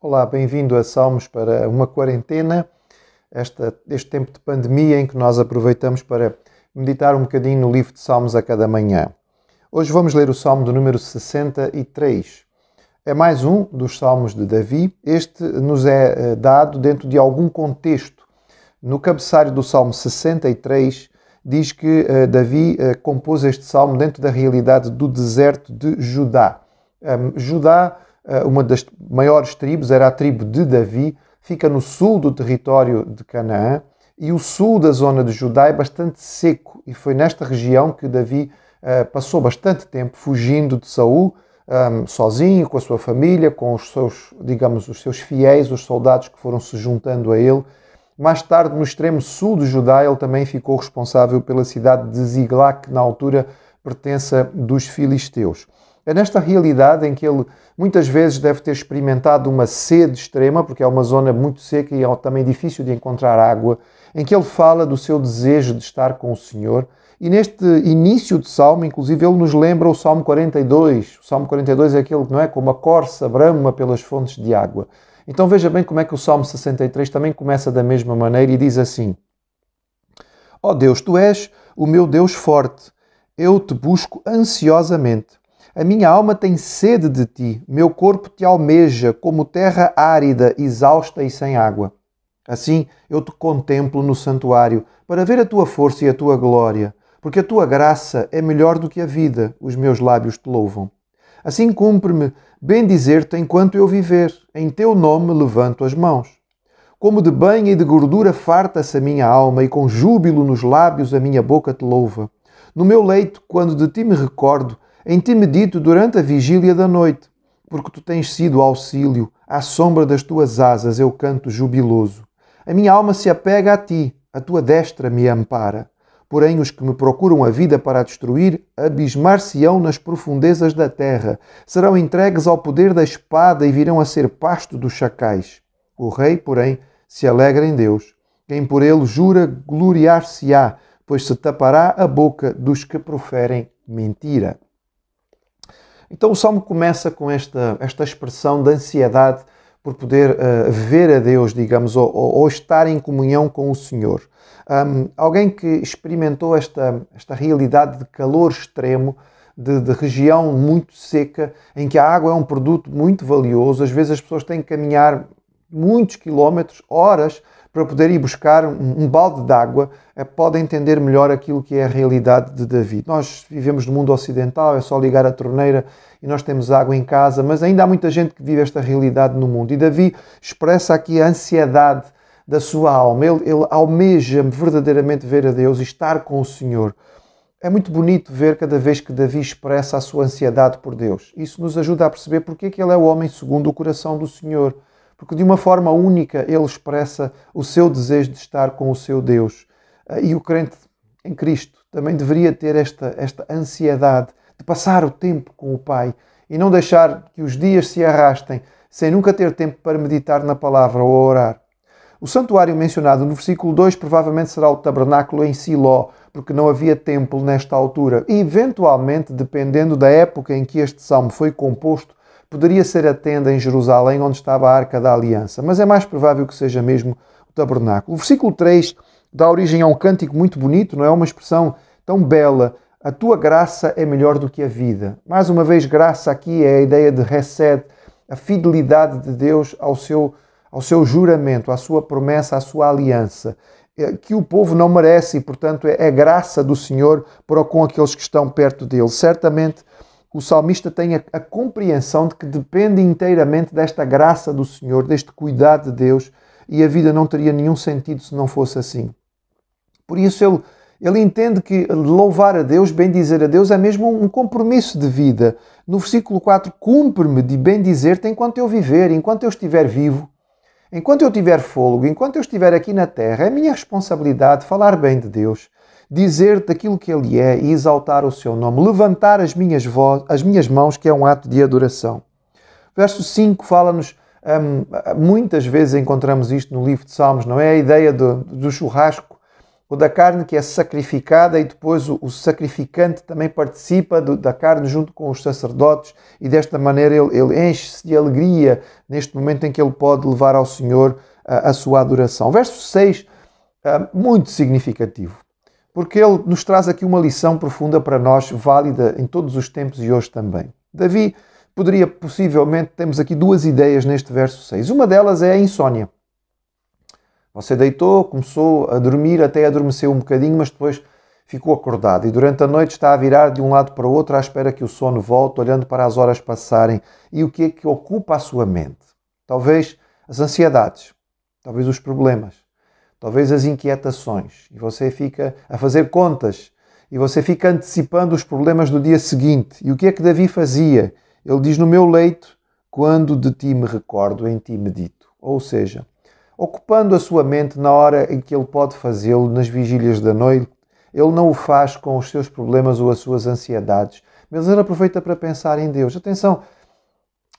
Olá, bem-vindo a Salmos para uma quarentena, Esta, este tempo de pandemia em que nós aproveitamos para meditar um bocadinho no livro de Salmos a cada manhã. Hoje vamos ler o Salmo do número 63. É mais um dos Salmos de Davi. Este nos é eh, dado dentro de algum contexto no cabeçalho do Salmo 63, diz que uh, Davi uh, compôs este salmo dentro da realidade do deserto de Judá. Um, Judá, uh, uma das maiores tribos, era a tribo de Davi, fica no sul do território de Canaã e o sul da zona de Judá é bastante seco e foi nesta região que Davi passou bastante tempo fugindo de Saul, um, sozinho, com a sua família, com os seus, digamos, os seus fiéis, os soldados que foram se juntando a ele mais tarde, no extremo sul de Judá, ele também ficou responsável pela cidade de Ziglag, que na altura pertença dos filisteus. É nesta realidade em que ele muitas vezes deve ter experimentado uma sede extrema, porque é uma zona muito seca e é também difícil de encontrar água, em que ele fala do seu desejo de estar com o Senhor. E neste início de salmo, inclusive, ele nos lembra o Salmo 42. O Salmo 42 é aquele que não é como a corça brama pelas fontes de água. Então veja bem como é que o Salmo 63 também começa da mesma maneira e diz assim: Ó oh Deus, tu és o meu Deus forte, eu te busco ansiosamente. A minha alma tem sede de ti, meu corpo te almeja como terra árida, exausta e sem água. Assim eu te contemplo no santuário, para ver a tua força e a tua glória, porque a tua graça é melhor do que a vida, os meus lábios te louvam. Assim cumpre-me bem dizer-te enquanto eu viver, em teu nome levanto as mãos. Como de bem e de gordura farta-se a minha alma, e com júbilo nos lábios a minha boca te louva. No meu leito, quando de ti me recordo, em ti medito durante a vigília da noite, porque tu tens sido auxílio, à sombra das tuas asas eu canto jubiloso. A minha alma se apega a ti, a tua destra me ampara. Porém, os que me procuram a vida para a destruir, abismar-se-ão nas profundezas da terra. Serão entregues ao poder da espada e virão a ser pasto dos chacais. O rei, porém, se alegra em Deus. Quem por ele jura, gloriar-se-á, pois se tapará a boca dos que proferem mentira. Então o salmo começa com esta, esta expressão de ansiedade por poder uh, ver a Deus, digamos, ou, ou, estar em comunhão com o Senhor. Um, alguém que experimentou esta, esta realidade de calor extremo, de, de, região muito seca, em que a água é um produto muito valioso, às vezes as pessoas têm que caminhar muitos quilómetros, horas, para poder ir buscar um, um balde de água, eh, podem entender melhor aquilo que é a realidade de Davi. Nós vivemos no mundo ocidental, é só ligar a torneira e nós temos água em casa, mas ainda há muita gente que vive esta realidade no mundo. E Davi expressa aqui a ansiedade da sua alma. Ele, ele almeja verdadeiramente ver a Deus e estar com o Senhor. É muito bonito ver cada vez que Davi expressa a sua ansiedade por Deus. Isso nos ajuda a perceber porque é que ele é o homem segundo o coração do Senhor porque de uma forma única ele expressa o seu desejo de estar com o seu Deus. Ah, e o crente em Cristo também deveria ter esta, esta ansiedade de passar o tempo com o Pai e não deixar que os dias se arrastem sem nunca ter tempo para meditar na palavra ou orar. O santuário mencionado no versículo 2 provavelmente será o tabernáculo em Siló, porque não havia templo nesta altura. E, eventualmente, dependendo da época em que este salmo foi composto, poderia ser a tenda em Jerusalém onde estava a Arca da Aliança, mas é mais provável que seja mesmo o tabernáculo. O versículo 3 dá origem a um cântico muito bonito, não é? Uma expressão tão bela. A tua graça é melhor do que a vida. Mais uma vez, graça aqui é a ideia de recede, a fidelidade de Deus ao seu, ao seu juramento, à sua promessa, à sua aliança, eh, que o povo não merece e, portanto, é, é graça do Senhor para com aqueles que estão perto dele. Certamente o salmista tem a, a compreensão de que depende inteiramente desta graça do Senhor, deste cuidado de Deus, e a vida não teria nenhum sentido se não fosse assim. Por isso ele, ele entende que louvar a Deus, bendizer a Deus, é mesmo um compromisso de vida. No versículo 4, cumpre-me de bendizer-te enquanto eu viver, enquanto eu estiver vivo, enquanto eu tiver fôlego, enquanto eu estiver aqui na terra. É minha responsabilidade falar bem de Deus, dizer te daquilo que Ele é e exaltar o seu nome, levantar as minhas, as minhas mãos, que é um ato de adoração. Verso 5 fala-nos, hum, muitas vezes encontramos isto no livro de Salmos, não é? A ideia do, do churrasco ou da carne que é sacrificada e depois o, o sacrificante também participa do, da carne junto com os sacerdotes e desta maneira ele, ele enche-se de alegria neste momento em que ele pode levar ao Senhor a, ah, a sua adoração. Verso 6, ah, muito significativo porque ele nos traz aqui uma lição profunda para nós, válida em todos os tempos e hoje também. Davi poderia, possivelmente, temos aqui duas ideias neste verso 6. Uma delas é a insônia. Você deitou, começou a dormir, até adormeceu um bocadinho, mas depois ficou acordado e durante a noite está a virar de um lado para o outro à espera que o sono volte, olhando para as horas passarem e o que é que ocupa a sua mente. Talvez as ansiedades, talvez os problemas, talvez as inquietações, e você fica a fazer contas, e você fica antecipando os problemas do dia seguinte. E o que é que Davi fazia? Ele diz: No meu leito, quando de ti me recordo, em ti medito. Ou seja, ocupando a sua mente na hora em que ele pode fazê-lo, nas vigílias da noite, ele não o faz com os seus problemas ou as suas ansiedades, mas ele aproveita para pensar em Deus. Atenção,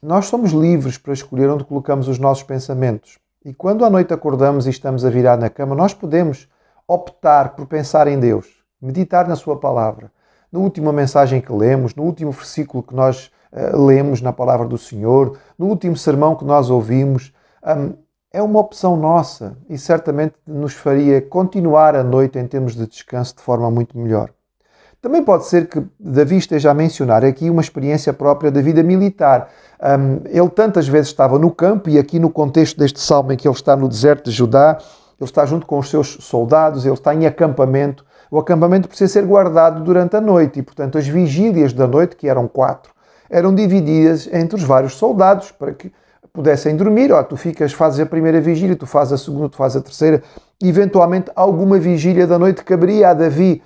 nós somos livres para escolher onde colocamos os nossos pensamentos. E quando à noite acordamos e estamos a virar na cama, nós podemos optar por pensar em Deus, meditar na Sua palavra. Na última mensagem que lemos, no último versículo que nós uh, lemos na palavra do Senhor, no último sermão que nós ouvimos, um, é uma opção nossa e certamente nos faria continuar a noite em termos de descanso de forma muito melhor. Também pode ser que Davi esteja a mencionar aqui uma experiência própria da vida militar. Um, ele tantas vezes estava no campo, e aqui no contexto deste salmo em que ele está no deserto de Judá, ele está junto com os seus soldados, ele está em acampamento. O acampamento precisa ser guardado durante a noite, e portanto as vigílias da noite, que eram quatro, eram divididas entre os vários soldados para que pudessem dormir. Oh, tu ficas, fazes a primeira vigília, tu fazes a segunda, tu fazes a terceira. Eventualmente, alguma vigília da noite caberia a Davi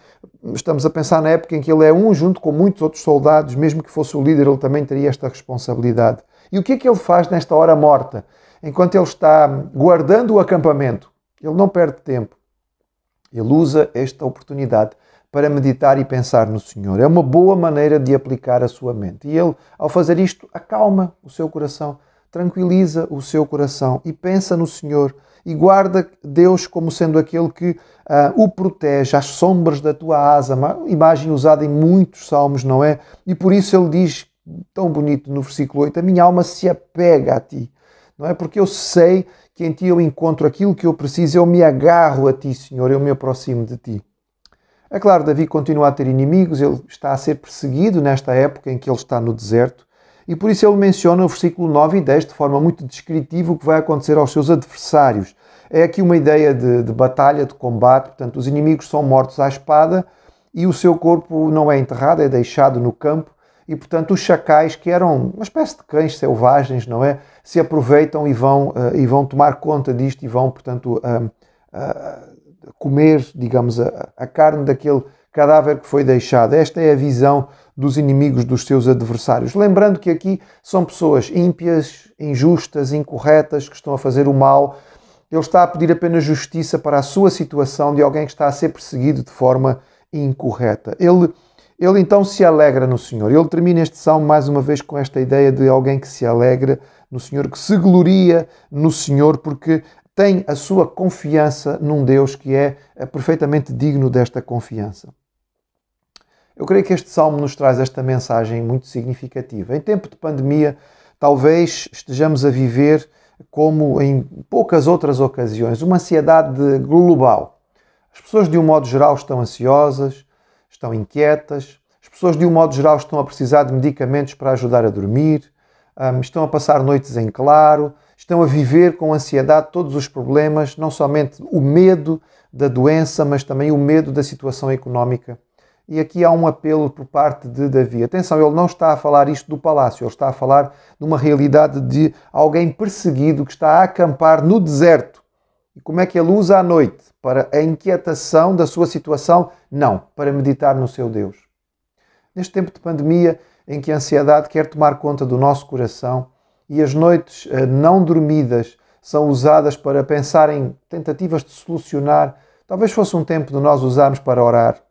estamos a pensar na época em que ele é um junto com muitos outros soldados, mesmo que fosse o líder, ele também teria esta responsabilidade. E o que é que ele faz nesta hora morta? Enquanto ele está guardando o acampamento, ele não perde tempo. Ele usa esta oportunidade para meditar e pensar no Senhor. É uma boa maneira de aplicar a sua mente. E ele, ao fazer isto, acalma o seu coração, tranquiliza o seu coração e pensa no Senhor e guarda Deus como sendo aquele que uh, o protege às sombras da tua asa, uma imagem usada em muitos salmos, não é? E por isso ele diz tão bonito no versículo 8: A minha alma se apega a ti, não é? Porque eu sei que em ti eu encontro aquilo que eu preciso, eu me agarro a ti, Senhor, eu me aproximo de ti. É claro, Davi continua a ter inimigos, ele está a ser perseguido nesta época em que ele está no deserto. E por isso ele menciona o versículo 9 e 10 de forma muito descritiva o que vai acontecer aos seus adversários. É aqui uma ideia de, de batalha, de combate, portanto, os inimigos são mortos à espada e o seu corpo não é enterrado, é deixado no campo. E portanto, os chacais, que eram uma espécie de cães selvagens, não é? Se aproveitam e vão, uh, e vão tomar conta disto e vão, portanto, uh, uh, comer, digamos, a, a carne daquele cadáver que foi deixado. Esta é a visão dos inimigos dos seus adversários. Lembrando que aqui são pessoas ímpias, injustas, incorretas, que estão a fazer o mal. Ele está a pedir apenas justiça para a sua situação de alguém que está a ser perseguido de forma incorreta. Ele, ele então se alegra no Senhor. Ele termina este salmo mais uma vez com esta ideia de alguém que se alegra no Senhor, que se gloria no Senhor, porque tem a sua confiança num Deus que é eh, perfeitamente digno desta confiança. Eu creio que este salmo nos traz esta mensagem muito significativa. Em tempo de pandemia, talvez estejamos a viver, como em poucas outras ocasiões, uma ansiedade global. As pessoas, de um modo geral, estão ansiosas, estão inquietas, as pessoas, de um modo geral, estão a precisar de medicamentos para ajudar a dormir, estão a passar noites em claro, estão a viver com ansiedade todos os problemas, não somente o medo da doença, mas também o medo da situação económica e aqui há um apelo por parte de Davi. Atenção, ele não está a falar isto do palácio, ele está a falar de uma realidade de alguém perseguido que está a acampar no deserto. E como é que ele usa a noite? Para a inquietação da sua situação? Não, para meditar no seu Deus. Neste tempo de pandemia, em que a ansiedade quer tomar conta do nosso coração e as noites eh, não dormidas são usadas para pensar em tentativas de solucionar, talvez fosse um tempo de nós usarmos para orar,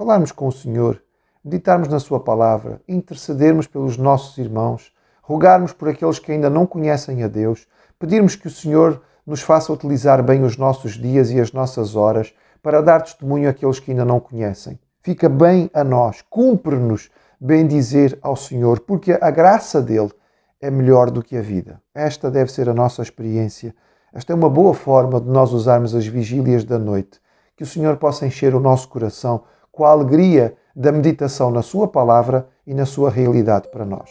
falarmos com o Senhor, meditarmos na Sua palavra, intercedermos pelos nossos irmãos, rogarmos por aqueles que ainda não conhecem a Deus, pedirmos que o Senhor nos faça utilizar bem os nossos dias e as nossas horas para dar testemunho àqueles que ainda não conhecem. Fica bem a nós, cumpre-nos bendizer ao Senhor, porque a graça dele é melhor do que a vida. Esta deve ser a nossa experiência. Esta é uma boa forma de nós usarmos as vigílias da noite. Que o Senhor possa encher o nosso coração com a alegria da meditação na Sua palavra e na Sua realidade para nós.